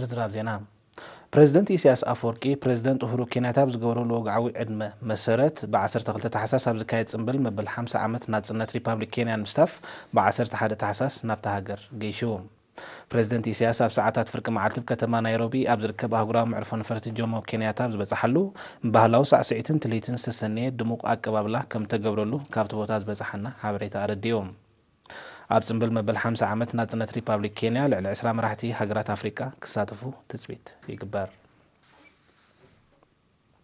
ዝርዝራብ ዜና ፕረዚደንት ኢሳያስ ኣፈወርቂ ፕረዚደንት እህሩ ኬንያታ ብዝገበረሉ ወግዓዊ ዕድመ መሰረት ብ12 ተሓሳስ ኣብ ዝካየድ ፅምብል መበል 50 ዓመት ናፅነት ሪፓብሊክ ኬንያ ንምስታፍ ብ11 ተሓሳስ ናብታ ሃገር ገይሽዎ ፕረዚደንት ኢሳያስ ኣብ ሰዓታት ፍርቂ መዓልቲ ብከተማ ናይሮቢ ኣብ ዝርከብ ኣህጉራዊ ምዕርፎ ንፈርቲ ጆሞ ኬንያታ ዝበፅሓሉ ባህላዊ ሳዕስዒትን ትልይትን ዝተሰነየ ድሙቕ ኣቀባብላ ከም ተገብረሉ ካብቲ ቦታ ዝበፅሓና ሓበሬታ ኣረድዮም ኣብ ፅምብል መበል 50 ዓመት ናፅነት ሪፓብሊክ ኬንያ ልዕሊ 20 መራሕቲ ሃገራት ኣፍሪቃ ክሳተፉ ትፅቢት ይግበር